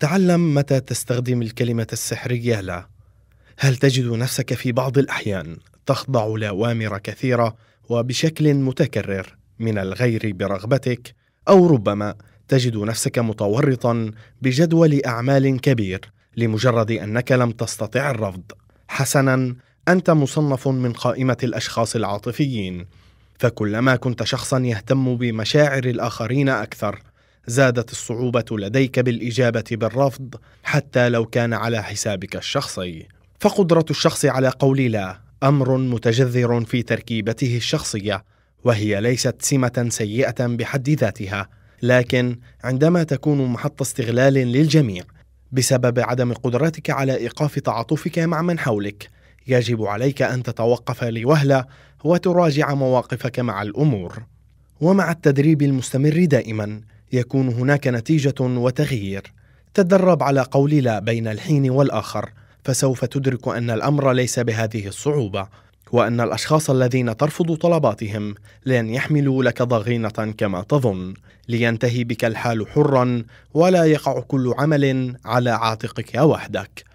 تعلم متى تستخدم الكلمة السحرية لا. هل تجد نفسك في بعض الأحيان تخضع لأوامر كثيرة وبشكل متكرر من الغير برغبتك أو ربما تجد نفسك متورطا بجدول أعمال كبير لمجرد أنك لم تستطع الرفض. حسنا أنت مصنف من قائمة الأشخاص العاطفيين فكلما كنت شخصا يهتم بمشاعر الآخرين أكثر زادت الصعوبة لديك بالإجابة بالرفض حتى لو كان على حسابك الشخصي فقدرة الشخص على قول لا أمر متجذر في تركيبته الشخصية وهي ليست سمة سيئة بحد ذاتها لكن عندما تكون محط استغلال للجميع بسبب عدم قدرتك على ايقاف تعاطفك مع من حولك يجب عليك ان تتوقف لوهله وتراجع مواقفك مع الامور ومع التدريب المستمر دائما يكون هناك نتيجه وتغيير تدرب على قول لا بين الحين والاخر فسوف تدرك ان الامر ليس بهذه الصعوبه وان الاشخاص الذين ترفض طلباتهم لن يحملوا لك ضغينه كما تظن لينتهي بك الحال حرا ولا يقع كل عمل على عاتقك وحدك